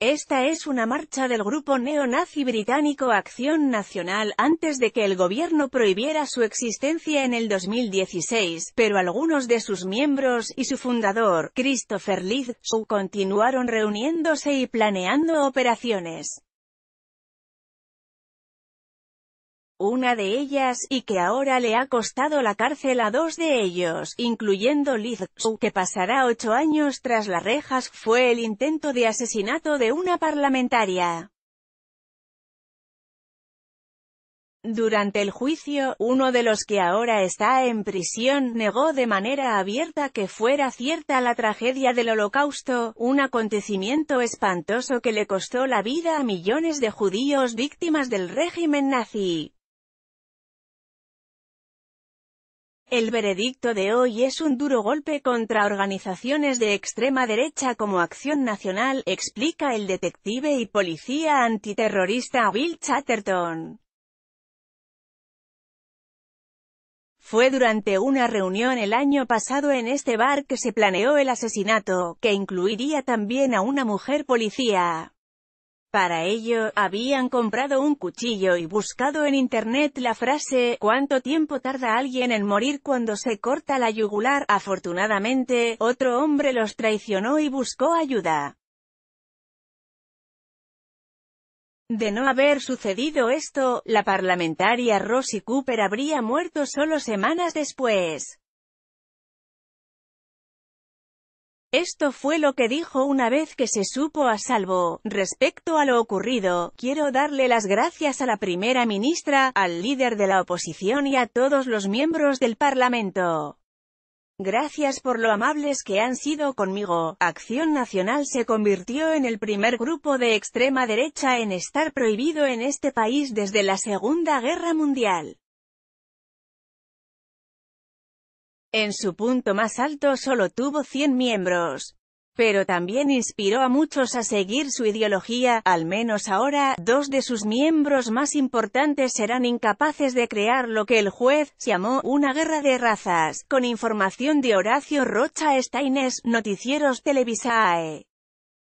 Esta es una marcha del grupo neonazi británico Acción Nacional antes de que el gobierno prohibiera su existencia en el 2016, pero algunos de sus miembros y su fundador, Christopher Leeds, continuaron reuniéndose y planeando operaciones. una de ellas, y que ahora le ha costado la cárcel a dos de ellos, incluyendo Liz que pasará ocho años tras las rejas, fue el intento de asesinato de una parlamentaria. Durante el juicio, uno de los que ahora está en prisión negó de manera abierta que fuera cierta la tragedia del holocausto, un acontecimiento espantoso que le costó la vida a millones de judíos víctimas del régimen nazi. El veredicto de hoy es un duro golpe contra organizaciones de extrema derecha como Acción Nacional, explica el detective y policía antiterrorista Bill Chatterton. Fue durante una reunión el año pasado en este bar que se planeó el asesinato, que incluiría también a una mujer policía. Para ello, habían comprado un cuchillo y buscado en internet la frase, ¿cuánto tiempo tarda alguien en morir cuando se corta la yugular? Afortunadamente, otro hombre los traicionó y buscó ayuda. De no haber sucedido esto, la parlamentaria Rosie Cooper habría muerto solo semanas después. Esto fue lo que dijo una vez que se supo a salvo. Respecto a lo ocurrido, quiero darle las gracias a la primera ministra, al líder de la oposición y a todos los miembros del Parlamento. Gracias por lo amables que han sido conmigo. Acción Nacional se convirtió en el primer grupo de extrema derecha en estar prohibido en este país desde la Segunda Guerra Mundial. En su punto más alto solo tuvo 100 miembros. Pero también inspiró a muchos a seguir su ideología, al menos ahora, dos de sus miembros más importantes serán incapaces de crear lo que el juez llamó una guerra de razas, con información de Horacio Rocha Steiners Noticieros Televisae.